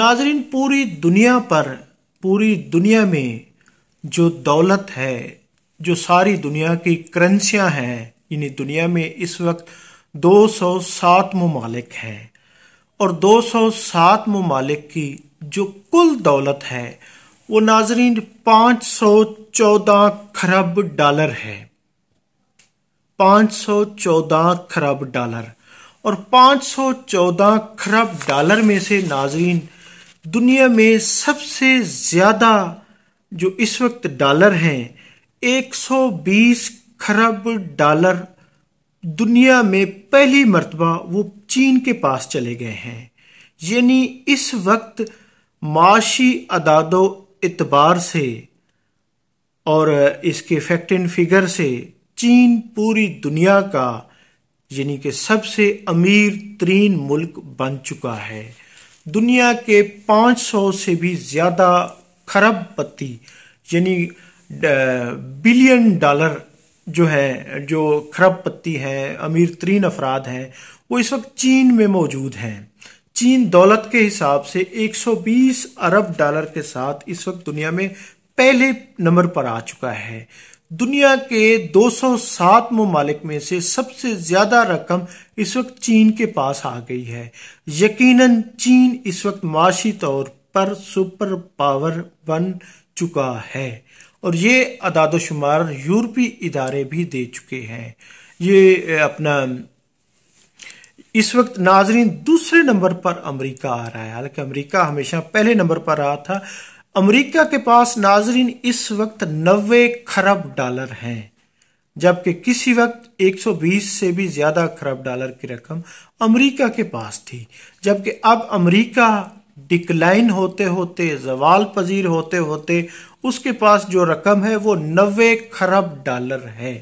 नाजरीन पूरी दुनिया पर पूरी दुनिया में जो दौलत है जो सारी दुनिया की करेंसियाँ हैं यानी दुनिया में इस वक्त 207 ममालिक हैं और 207 ममालिक की जो कुल दौलत है वो नाजरीन 514 खरब डॉलर है 514 खरब डॉलर और 514 खरब डॉलर में से नाजरीन दुनिया में सबसे ज़्यादा जो इस वक्त डॉलर हैं 120 खरब डॉलर दुनिया में पहली मरतबा वो चीन के पास चले गए हैं यानी इस वक्त माशी अदादो इतबार से और इसके फैक्ट इन फिगर से चीन पूरी दुनिया का यानी कि सबसे अमीर तरीन मुल्क बन चुका है दुनिया के 500 से भी ज़्यादा पत्ती यानी बिलियन डॉलर जो है जो पत्ती हैं अमीर तरीन अफराद हैं वो इस वक्त चीन में मौजूद हैं चीन दौलत के हिसाब से 120 अरब डॉलर के साथ इस वक्त दुनिया में पहले नंबर पर आ चुका है दुनिया के 207 ममालिक में से सबसे ज़्यादा रकम इस वक्त चीन के पास आ गई है यकीनन चीन इस वक्त माशी तौर पर सुपर पावर बन चुका है और ये अदाद शुमार यूरोपीय इदारे भी दे चुके हैं ये अपना इस वक्त नाजरीन दूसरे नंबर पर अमेरिका आ रहा है हालांकि अमेरिका हमेशा पहले नंबर पर रहा था अमेरिका के पास नाजरीन इस वक्त नबे खरब डॉलर हैं जबकि किसी वक्त 120 से भी ज़्यादा खरब डॉलर की रकम अमेरिका के पास थी जबकि अब अमेरिका डिक्लाइन होते होते जवाल पजीर होते होते उसके पास जो रकम है वो नबे खरब डॉलर है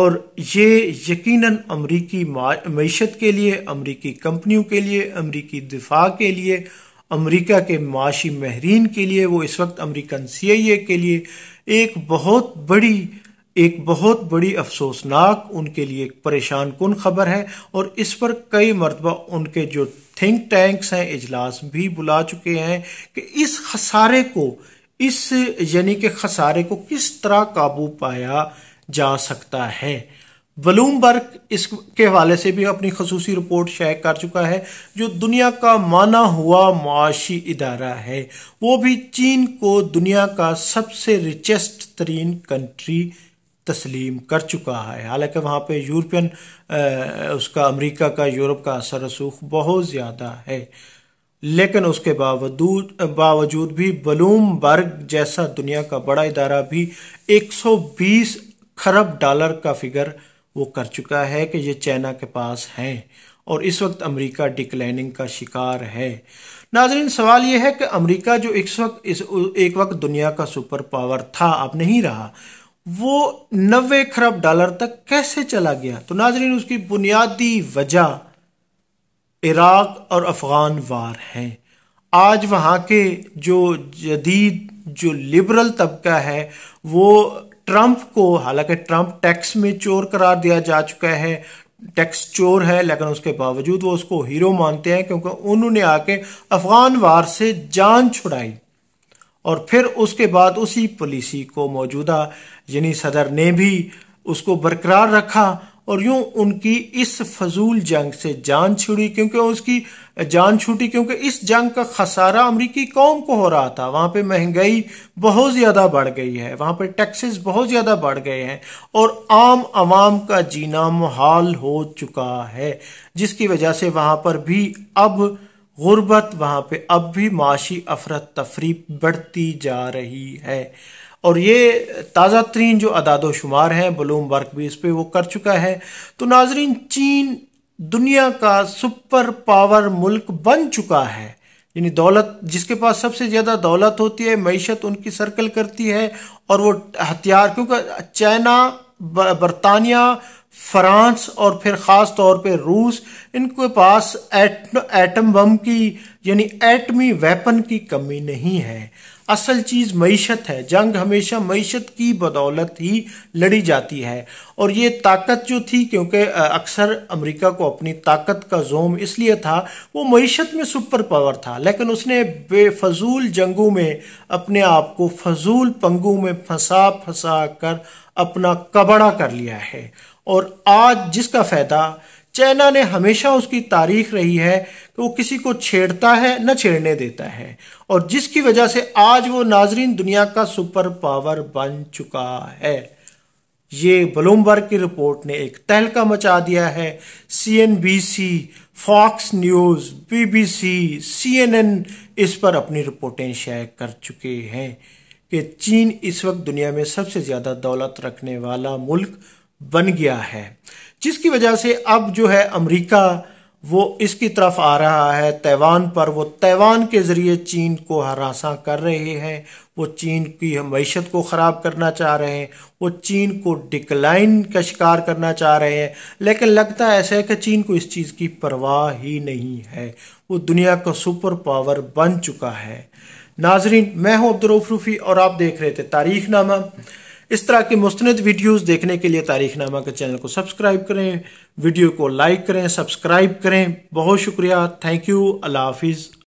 और ये यकीनन अमरीकी मीशत के लिए अमरीकी कंपनियों के लिए अमरीकी दिफा के लिए अमेरिका के माशी महरीन के लिए वो इस वक्त अमेरिकन सी के लिए एक बहुत बड़ी एक बहुत बड़ी अफसोसनाक उनके लिए एक परेशान कन खबर है और इस पर कई मरतबा उनके जो थिंक टैंक्स हैं इजलास भी बुला चुके हैं कि इस खसारे को इस यानी कि खसारे को किस तरह काबू पाया जा सकता है ब्लूमबर्ग इसके हवाले से भी अपनी खसूस रिपोर्ट शेयर कर चुका है जो दुनिया का माना हुआ माशी इदारा है वो भी चीन को दुनिया का सबसे रिचेस्ट तरीन कंट्री तस्लीम कर चुका है हालांकि वहाँ पे यूरोपियन उसका अमेरिका का यूरोप का असर रसूख बहुत ज़्यादा है लेकिन उसके बावजूद बावजूद भी बलूमबर्ग जैसा दुनिया का बड़ा इदारा भी 120 खरब डॉलर का फिगर वो कर चुका है कि ये चाइना के पास हैं और इस वक्त अमेरिका डिक्लाइनिंग का शिकार है नाजरीन सवाल यह है कि अमेरिका जो इस वक्त इस एक वक्त दुनिया का सुपर पावर था अब नहीं रहा वो नबे खरब डॉलर तक कैसे चला गया तो नाजरीन उसकी बुनियादी वजह इराक और अफ़गान वार हैं आज वहाँ के जो जदीद जो लिबरल तबका है वो ट्रंप को हालांकि ट्रंप टैक्स में चोर करार दिया जा चुका है टैक्स चोर है लेकिन उसके बावजूद वो उसको हीरो मानते हैं क्योंकि उन्होंने आके अफगान वार से जान छुड़ाई और फिर उसके बाद उसी पॉलिसी को मौजूदा यानी सदर ने भी उसको बरकरार रखा और यूं उनकी इस फजूल जंग से जान छुड़ी क्योंकि उसकी जान छूटी क्योंकि इस जंग का खसारा अमरीकी कौम को हो रहा था वहाँ पे महंगाई बहुत ज़्यादा बढ़ गई है वहाँ पे टैक्सेस बहुत ज़्यादा बढ़ गए हैं और आम आवाम का जीना मुहाल हो चुका है जिसकी वजह से वहाँ पर भी अब गुर्बत वहाँ पे अब भी माशी अफरत तफरी बढ़ती जा रही है और ये ताज़ा तरीन जो अदाद शुमार हैं बलूम वर्क भी इस पर वो कर चुका है तो नाजरीन चीन दुनिया का सुपर पावर मुल्क बन चुका है यानी दौलत जिसके पास सबसे ज़्यादा दौलत होती है मीशत उनकी सर्कल करती है और वो हथियार क्योंकि चाइना बरतानिया फ्रांस और फिर ख़ास तौर पे रूस इनके पास एट, एटम बम की यानी एटमी वेपन की कमी नहीं है असल चीज़ मीशत है जंग हमेशा मीशत की बदौलत ही लड़ी जाती है और ये ताकत जो थी क्योंकि अक्सर अमेरिका को अपनी ताकत का जोम इसलिए था वो मीशत में सुपर पावर था लेकिन उसने बेफजूल जंगों में अपने आप को फजूल पंगों में फंसा फंसा कर अपना कबड़ा कर लिया है और आज जिसका फ़ायदा चाइना ने हमेशा उसकी तारीख रही है कि वो किसी को छेड़ता है न छेड़ने देता है और जिसकी वजह से आज वो नाजरीन दुनिया का सुपर पावर बन चुका है ये ब्लूमबर्ग की रिपोर्ट ने एक तहलका मचा दिया है CNBC Fox News BBC CNN इस पर अपनी रिपोर्टें शेयर कर चुके हैं कि चीन इस वक्त दुनिया में सबसे ज़्यादा दौलत रखने वाला मुल्क बन गया है जिसकी वजह से अब जो है अमेरिका वो इसकी तरफ आ रहा है तैवान पर वो तैवान के ज़रिए चीन को हरासा कर रहे हैं वो चीन की मीशत को ख़राब करना चाह रहे हैं वो चीन को डिक्लाइन का शिकार करना चाह रहे हैं लेकिन लगता ऐसा है कि चीन को इस चीज़ की परवाह ही नहीं है वो दुनिया का सुपर पावर बन चुका है नाजरीन मैं हूँ अब्दुलरूफ रूफ़ी और आप देख रहे थे तारीख नामा इस तरह की मुस्ंद वीडियोस देखने के लिए तारीखनामा के चैनल को सब्सक्राइब करें वीडियो को लाइक करें सब्सक्राइब करें बहुत शुक्रिया थैंक यू अल्लाह हाफिज़